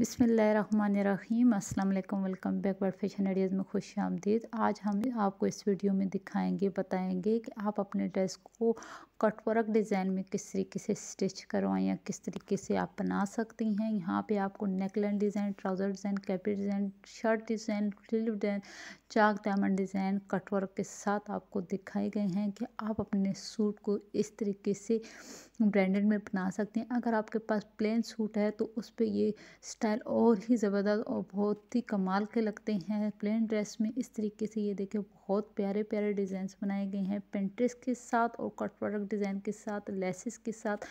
बिसमीम अस्सलाम वालेकुम welcome back word fashion ideas में खुश आमदीद आज हम आपको इस वीडियो में दिखाएंगे बताएंगे कि आप अपने ड्रेस को कटवर्क डिज़ाइन में किस तरीके से स्टिच करवाएं या किस तरीके से आप बना सकती हैं यहाँ पे आपको neckline design trouser design capri design shirt design flip design चाक डायमंड डिज़ाइन कटवर्क के साथ आपको दिखाए गए हैं कि आप अपने सूट को इस तरीके से ब्रांडेड में बना सकते हैं अगर आपके पास प्लेन सूट है तो उस पर ये स्टाइल और ही ज़बरदस्त और बहुत ही कमाल के लगते हैं प्लेन ड्रेस में इस तरीके से ये देखें बहुत प्यारे प्यारे डिज़ाइंस बनाए गए हैं पेंट्रेस के साथ और कट प्रोडक्ट डिज़ाइन के साथ लेसिस के साथ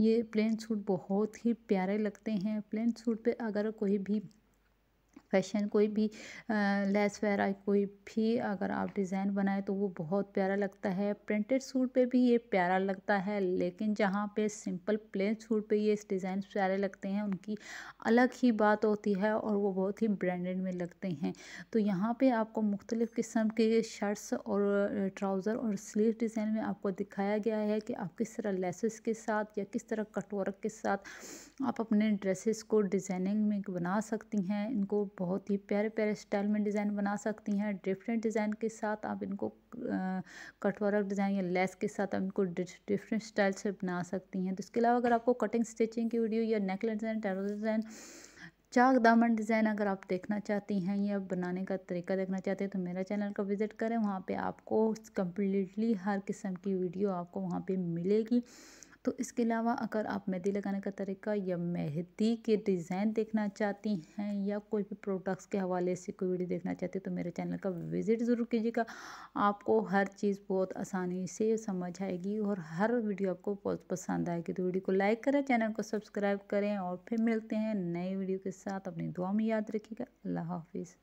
ये प्लेन सूट बहुत ही प्यारे लगते हैं प्लेन सूट पे अगर कोई भी फैशन कोई भी लेस वगैरह कोई भी अगर आप डिज़ाइन बनाए तो वो बहुत प्यारा लगता है प्रिंटेड सूट पे भी ये प्यारा लगता है लेकिन जहाँ पे सिंपल प्लेन सूट पे ये डिज़ाइन प्यारे लगते हैं उनकी अलग ही बात होती है और वो बहुत ही ब्रांडेड में लगते हैं तो यहाँ पे आपको मुख्तलिफ़ किस्म के शर्ट्स और ट्राउज़र और स्लीव डिज़ाइन में आपको दिखाया गया है कि आप किस तरह लेसेस के साथ या किस तरह कटवर्क के साथ आप अपने ड्रेसेस को डिज़ाइनिंग में बना सकती हैं इनको बहुत ही प्यारे प्यारे स्टाइल में डिज़ाइन बना सकती हैं डिफरेंट डिज़ाइन के साथ आप इनको कटवर्क डिज़ाइन या लेस के साथ आप इनको डिफरेंट स्टाइल से बना सकती हैं तो इसके अलावा अगर आपको कटिंग स्टिचिंग की वीडियो या नेकलेस डिज़ाइन टेरो डिज़ाइन चाक दामन डिज़ाइन अगर आप देखना चाहती हैं या बनाने का तरीका देखना चाहते हैं तो मेरा चैनल का विज़िट करें वहाँ पे आपको कम्प्लीटली हर किस्म की वीडियो आपको वहाँ पे मिलेगी तो इसके अलावा अगर आप मेहंदी लगाने का तरीका या मेहंदी के डिज़ाइन देखना चाहती हैं या कोई भी प्रोडक्ट्स के हवाले से कोई वीडियो देखना चाहती हैं तो मेरे चैनल का विज़िट ज़रूर कीजिएगा आपको हर चीज़ बहुत आसानी से समझ आएगी और हर वीडियो आपको बहुत पसंद आएगी तो वीडियो को लाइक करें चैनल को सब्सक्राइब करें और फिर मिलते हैं नए वीडियो के साथ अपनी दुआ में याद रखिएगा अल्लाह हाफिज़